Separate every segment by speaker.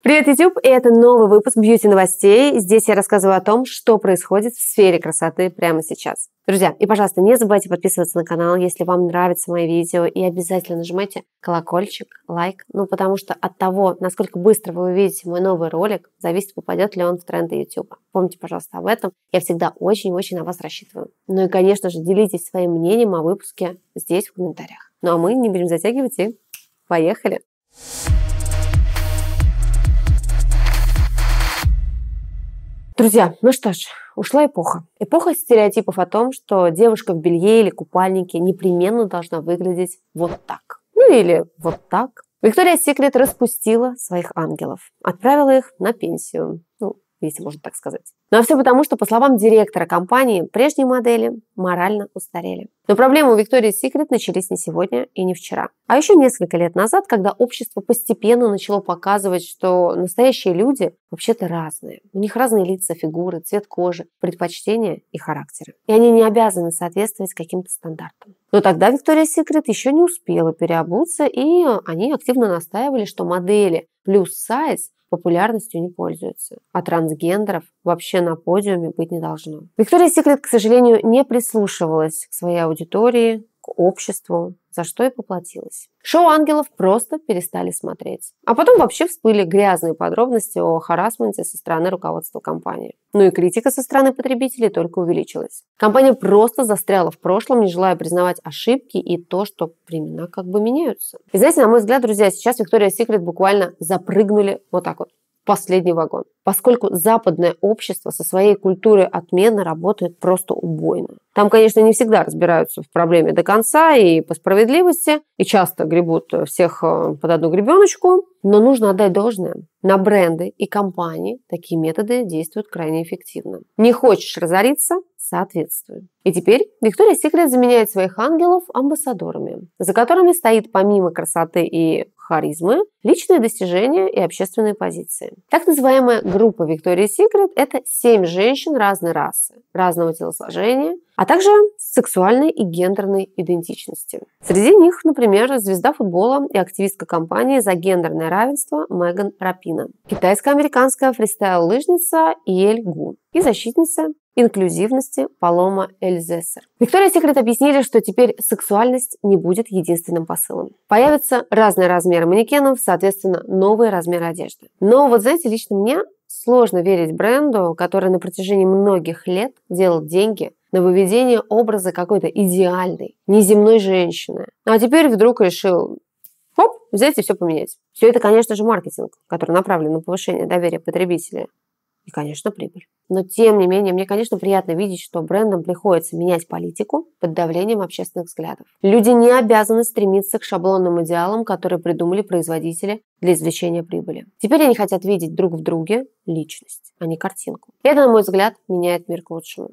Speaker 1: Привет, YouTube! И это новый выпуск бьюти-новостей. Здесь я рассказываю о том, что происходит в сфере красоты прямо сейчас. Друзья, и, пожалуйста, не забывайте подписываться на канал, если вам нравятся мои видео, и обязательно нажимайте колокольчик, лайк, ну, потому что от того, насколько быстро вы увидите мой новый ролик, зависит, попадет ли он в тренды YouTube. Помните, пожалуйста, об этом. Я всегда очень-очень на вас рассчитываю. Ну и, конечно же, делитесь своим мнением о выпуске здесь в комментариях. Ну а мы не будем затягивать и Поехали! Друзья, ну что ж, ушла эпоха. Эпоха стереотипов о том, что девушка в белье или купальнике непременно должна выглядеть вот так. Ну или вот так. Виктория Секрет распустила своих ангелов, отправила их на пенсию если можно так сказать. Ну а все потому, что, по словам директора компании, прежние модели морально устарели. Но проблемы у Виктории Секрет начались не сегодня и не вчера, а еще несколько лет назад, когда общество постепенно начало показывать, что настоящие люди вообще-то разные. У них разные лица, фигуры, цвет кожи, предпочтения и характеры. И они не обязаны соответствовать каким-то стандартам. Но тогда Виктория Секрет еще не успела переобуться, и они активно настаивали, что модели плюс сайз популярностью не пользуется, а трансгендеров вообще на подиуме быть не должно. Виктория Секрет, к сожалению, не прислушивалась к своей аудитории, обществу, за что и поплатилась. Шоу ангелов просто перестали смотреть. А потом вообще всплыли грязные подробности о харасменте со стороны руководства компании. Ну и критика со стороны потребителей только увеличилась. Компания просто застряла в прошлом, не желая признавать ошибки и то, что времена как бы меняются. И знаете, на мой взгляд, друзья, сейчас Виктория Секрет буквально запрыгнули вот так вот последний вагон, поскольку западное общество со своей культурой отмены работает просто убойно. Там, конечно, не всегда разбираются в проблеме до конца и по справедливости, и часто гребут э, всех э, под одну гребеночку, но нужно отдать должное. На бренды и компании такие методы действуют крайне эффективно. Не хочешь разориться – соответствуй. И теперь Виктория Секрет заменяет своих ангелов амбассадорами, за которыми стоит помимо красоты и харизмы, личные достижения и общественные позиции. Так называемая группа Victoria's Секрет — это семь женщин разной расы, разного телосложения, а также сексуальной и гендерной идентичности. Среди них, например, звезда футбола и активистка компании за гендерное равенство Меган Рапина, китайско-американская фристайл-лыжница Иель Гу и защитница инклюзивности Палома Эльзессер. Виктория Секрет объяснили, что теперь сексуальность не будет единственным посылом. Появятся разные размеры манекенов, соответственно, новые размеры одежды. Но вот знаете, лично мне сложно верить бренду, который на протяжении многих лет делал деньги на выведение образа какой-то идеальной, неземной женщины. А теперь вдруг решил, хоп, взять и все поменять. Все это, конечно же, маркетинг, который направлен на повышение доверия потребителя и, конечно, прибыль. Но, тем не менее, мне, конечно, приятно видеть, что брендам приходится менять политику под давлением общественных взглядов. Люди не обязаны стремиться к шаблонным идеалам, которые придумали производители для извлечения прибыли. Теперь они хотят видеть друг в друге личность, а не картинку. Это, на мой взгляд, меняет мир к лучшему.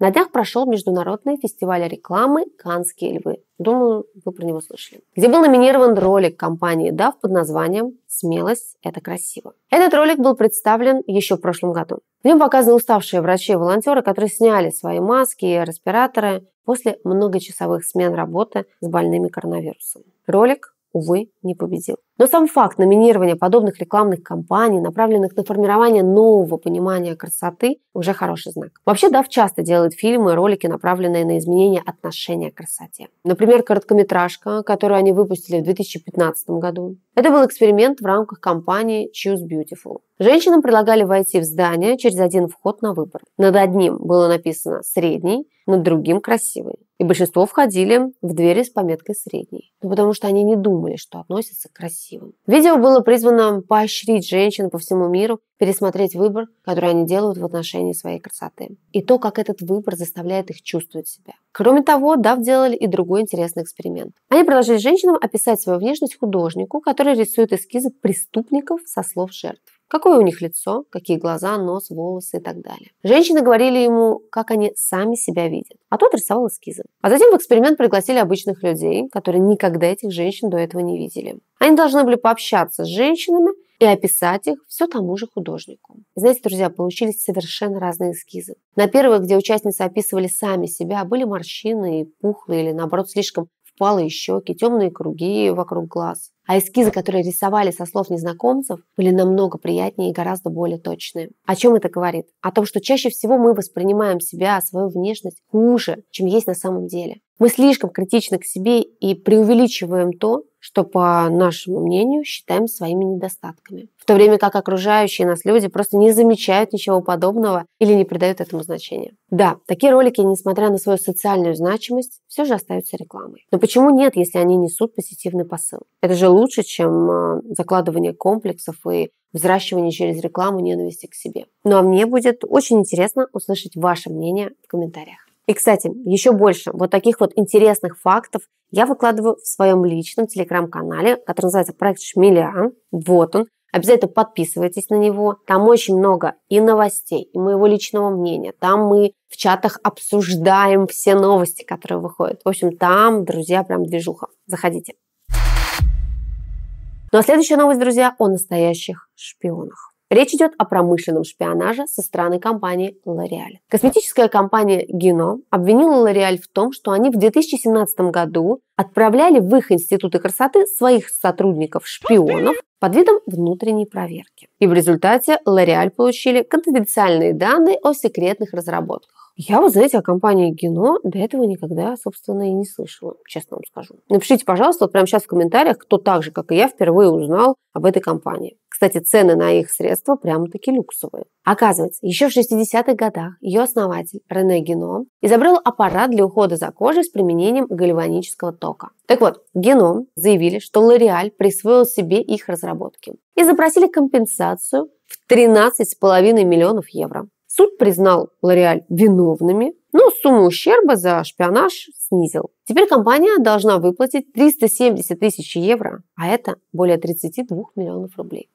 Speaker 1: На днях прошел международный фестиваль рекламы «Канские львы». Думаю, вы про него слышали. Где был номинирован ролик компании DAF под названием «Смелость – это красиво». Этот ролик был представлен еще в прошлом году. В нем показаны уставшие врачи и волонтеры, которые сняли свои маски и респираторы после многочасовых смен работы с больными коронавирусом. Ролик увы, не победил. Но сам факт номинирования подобных рекламных кампаний, направленных на формирование нового понимания красоты, уже хороший знак. Вообще, Дав часто делает фильмы ролики, направленные на изменение отношения к красоте. Например, короткометражка, которую они выпустили в 2015 году. Это был эксперимент в рамках кампании Choose Beautiful. Женщинам предлагали войти в здание через один вход на выбор. Над одним было написано «средний», над другим «красивый». И большинство входили в двери с пометкой «средний», ну, потому что они не думали, что относятся к красивым. Видео было призвано поощрить женщин по всему миру пересмотреть выбор, который они делают в отношении своей красоты, и то, как этот выбор заставляет их чувствовать себя. Кроме того, Дав делали и другой интересный эксперимент. Они предложили женщинам описать свою внешность художнику, который рисует эскизы преступников со слов жертв. Какое у них лицо, какие глаза, нос, волосы и так далее. Женщины говорили ему, как они сами себя видят, а тот рисовал эскизы. А затем в эксперимент пригласили обычных людей, которые никогда этих женщин до этого не видели. Они должны были пообщаться с женщинами и описать их все тому же художнику. Знаете, друзья, получились совершенно разные эскизы. На первых, где участницы описывали сами себя, были морщины и пухлые или, наоборот, слишком впалые щеки, темные круги вокруг глаз. А эскизы, которые рисовали со слов незнакомцев, были намного приятнее и гораздо более точные. О чем это говорит? О том, что чаще всего мы воспринимаем себя, свою внешность хуже, чем есть на самом деле. Мы слишком критичны к себе и преувеличиваем то, что, по нашему мнению, считаем своими недостатками. В то время как окружающие нас люди просто не замечают ничего подобного или не придают этому значения. Да, такие ролики, несмотря на свою социальную значимость, все же остаются рекламой. Но почему нет, если они несут позитивный посыл? Это же лучше, чем а, закладывание комплексов и взращивание через рекламу ненависти к себе. Ну а мне будет очень интересно услышать ваше мнение в комментариях. И, кстати, еще больше вот таких вот интересных фактов я выкладываю в своем личном телеграм-канале, который называется «Проект Шмеля». Вот он. Обязательно подписывайтесь на него. Там очень много и новостей, и моего личного мнения. Там мы в чатах обсуждаем все новости, которые выходят. В общем, там, друзья, прям движуха. Заходите. Ну а следующая новость, друзья, о настоящих шпионах. Речь идет о промышленном шпионаже со стороны компании L'Oreal. Косметическая компания Gino обвинила L'Oreal в том, что они в 2017 году отправляли в их институты красоты своих сотрудников-шпионов под видом внутренней проверки. И в результате L'Oreal получили конфиденциальные данные о секретных разработках. Я вот, знаете, о компании Гено до этого никогда, собственно, и не слышала, честно вам скажу. Напишите, пожалуйста, вот прямо сейчас в комментариях, кто так же, как и я, впервые узнал об этой компании. Кстати, цены на их средства прямо-таки люксовые. Оказывается, еще в 60-х годах ее основатель Рене Гено изобрел аппарат для ухода за кожей с применением гальванического тока. Так вот, Гено заявили, что Лореаль присвоил себе их разработки и запросили компенсацию в 13,5 миллионов евро. Суд признал Лореаль виновными, но сумму ущерба за шпионаж снизил. Теперь компания должна выплатить 370 тысяч евро, а это более 32 миллионов рублей.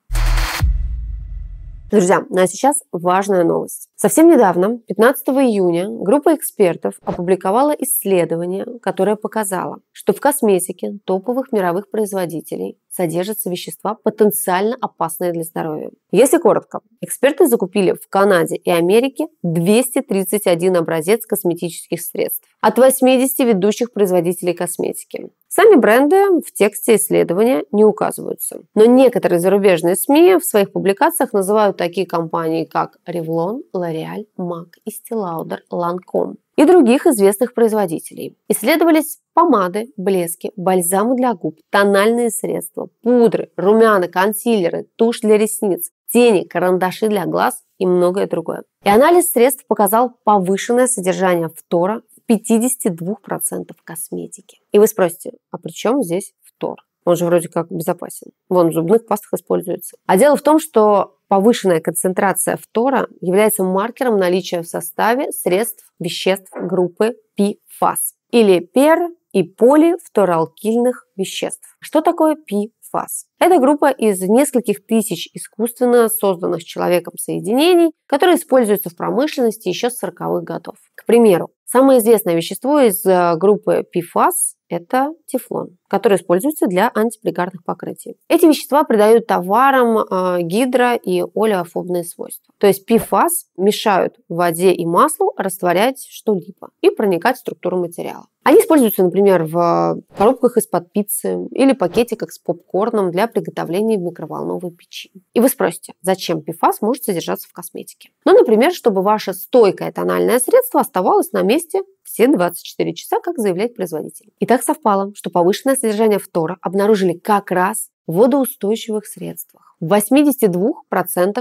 Speaker 1: Друзья, ну а сейчас важная новость. Совсем недавно, 15 июня, группа экспертов опубликовала исследование, которое показало, что в косметике топовых мировых производителей содержатся вещества, потенциально опасные для здоровья. Если коротко, эксперты закупили в Канаде и Америке 231 образец косметических средств от 80 ведущих производителей косметики. Сами бренды в тексте исследования не указываются. Но некоторые зарубежные СМИ в своих публикациях называют такие компании, как Revlon, L'Oreal, Лореаль, Мак, Истилаудер, Ланком и других известных производителей. Исследовались помады, блески, бальзамы для губ, тональные средства, пудры, румяна, консилеры, тушь для ресниц, тени, карандаши для глаз и многое другое. И анализ средств показал повышенное содержание фтора в 52% косметики. И вы спросите, а при чем здесь фтор? Он же вроде как безопасен. Вон в зубных пастах используется. А дело в том, что повышенная концентрация фтора является маркером наличия в составе средств веществ группы PFAS или пер и полифторалкильных веществ. Что такое PFAS? Это группа из нескольких тысяч искусственно созданных человеком соединений, которые используются в промышленности еще с 40-х годов. К примеру, самое известное вещество из э, группы PFAS это тефлон, который используется для антипригарных покрытий. Эти вещества придают товарам а, гидро- и олеофобные свойства. То есть PFAS мешают воде и маслу растворять что-либо и проникать в структуру материала. Они используются, например, в коробках из-под пиццы или пакетиках с попкорном для приготовления в микроволновой печи. И вы спросите, зачем PFAS может содержаться в косметике? Ну, например, чтобы ваше стойкое тональное средство оставалось на месте все 24 часа, как заявляет производитель. И так совпало, что повышенное содержание фтора обнаружили как раз в водоустойчивых средствах. В 82%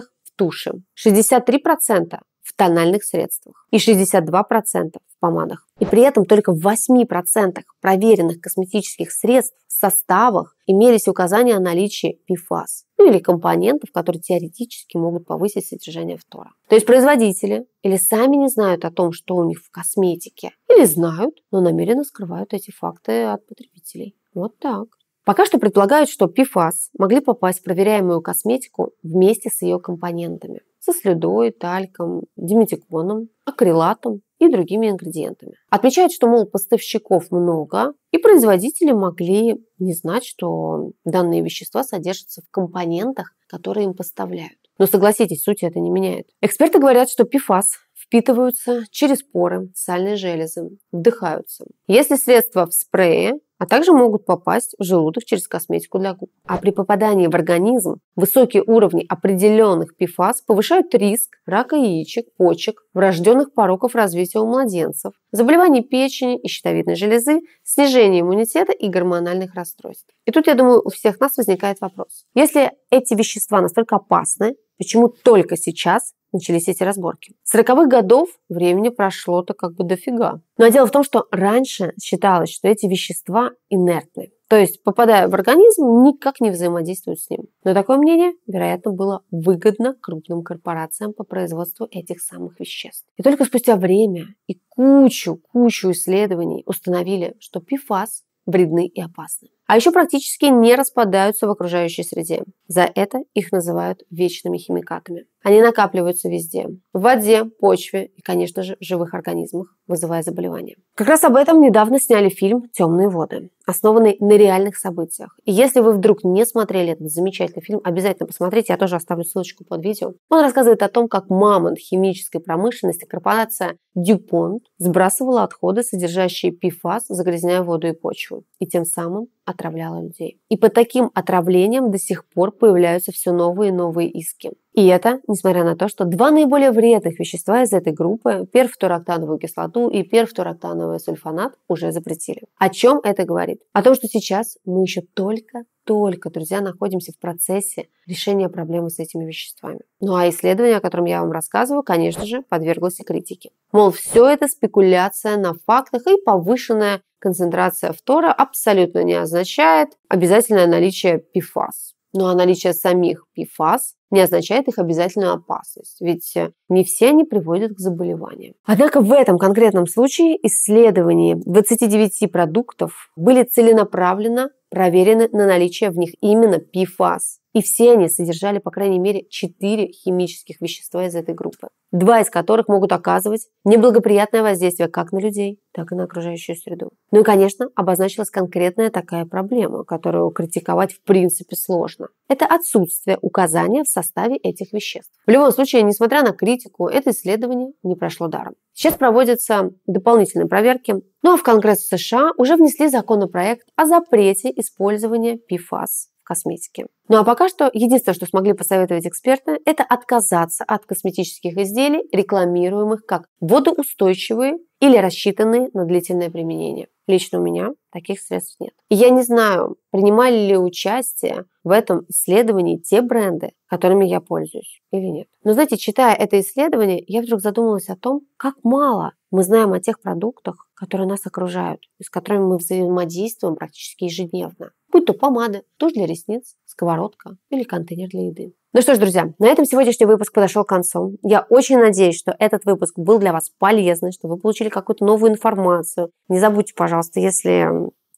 Speaker 1: в туше, 63% в тональных средствах и 62% в помадах. И при этом только в 8% проверенных косметических средств составах имелись указания о наличии PFAS, ну или компонентов, которые теоретически могут повысить содержание фтора. То есть производители или сами не знают о том, что у них в косметике, или знают, но намеренно скрывают эти факты от потребителей. Вот так. Пока что предполагают, что PFAS могли попасть в проверяемую косметику вместе с ее компонентами. Со слюдой, тальком, диметиконом, акрилатом и другими ингредиентами. Отмечают, что, мол, поставщиков много, и производители могли не знать, что данные вещества содержатся в компонентах, которые им поставляют. Но согласитесь, суть это не меняет. Эксперты говорят, что пифас впитываются через поры, сальные железы, вдыхаются. Если средство в спрее, а также могут попасть в желудок через косметику для губ. А при попадании в организм высокие уровни определенных ПФАС повышают риск рака яичек, почек, врожденных пороков развития у младенцев, заболеваний печени и щитовидной железы, снижения иммунитета и гормональных расстройств. И тут, я думаю, у всех нас возникает вопрос. Если эти вещества настолько опасны, почему только сейчас начались эти разборки. С 40-х годов времени прошло-то как бы дофига. Но дело в том, что раньше считалось, что эти вещества инертны. То есть, попадая в организм, никак не взаимодействуют с ним. Но такое мнение, вероятно, было выгодно крупным корпорациям по производству этих самых веществ. И только спустя время и кучу-кучу исследований установили, что ПФАС вредны и опасны а еще практически не распадаются в окружающей среде. За это их называют вечными химикатами. Они накапливаются везде – в воде, почве и, конечно же, в живых организмах, вызывая заболевания. Как раз об этом недавно сняли фильм «Темные воды», основанный на реальных событиях. И если вы вдруг не смотрели этот замечательный фильм, обязательно посмотрите, я тоже оставлю ссылочку под видео. Он рассказывает о том, как мамонт химической промышленности корпорация DuPont сбрасывала отходы, содержащие PFAS, загрязняя воду и почву, и тем самым отравляла людей. И по таким отравлениям до сих пор появляются все новые и новые иски. И это, несмотря на то, что два наиболее вредных вещества из этой группы, перфтороктановую кислоту и перфтороктановый сульфонат, уже запретили. О чем это говорит? О том, что сейчас мы еще только только, друзья, находимся в процессе решения проблемы с этими веществами. Ну а исследование, о котором я вам рассказываю, конечно же, подверглось и критике. Мол, все это спекуляция на фактах и повышенная концентрация фтора абсолютно не означает обязательное наличие ПИФАС. Ну а наличие самих ПИФАС не означает их обязательную опасность, ведь э, не все они приводят к заболеваниям. Однако в этом конкретном случае исследования 29 продуктов были целенаправленно проверены на наличие в них именно Пифас, И все они содержали, по крайней мере, 4 химических вещества из этой группы, два из которых могут оказывать неблагоприятное воздействие как на людей, так и на окружающую среду. Ну и, конечно, обозначилась конкретная такая проблема, которую критиковать в принципе сложно. Это отсутствие указания в составе этих веществ. В любом случае, несмотря на критику, это исследование не прошло даром. Сейчас проводятся дополнительные проверки. Ну а в Конгресс США уже внесли законопроект о запрете использования ПИФАС в косметике. Ну а пока что единственное, что смогли посоветовать эксперты, это отказаться от косметических изделий, рекламируемых как водоустойчивые или рассчитанные на длительное применение. Лично у меня таких средств нет. И я не знаю, принимали ли участие в этом исследовании те бренды, которыми я пользуюсь или нет. Но знаете, читая это исследование, я вдруг задумалась о том, как мало мы знаем о тех продуктах, которые нас окружают, с которыми мы взаимодействуем практически ежедневно. Будь то помада, тушь для ресниц, сковородка или контейнер для еды. Ну что ж, друзья, на этом сегодняшний выпуск подошел к концу. Я очень надеюсь, что этот выпуск был для вас полезным, что вы получили какую-то новую информацию. Не забудьте, пожалуйста, если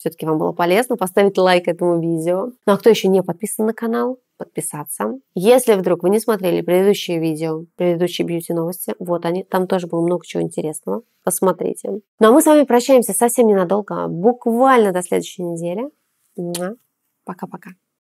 Speaker 1: все-таки вам было полезно, поставить лайк этому видео. Ну а кто еще не подписан на канал, подписаться. Если вдруг вы не смотрели предыдущие видео, предыдущие бьюти-новости, вот они, там тоже было много чего интересного, посмотрите. Ну а мы с вами прощаемся совсем ненадолго, буквально до следующей недели. Пока-пока.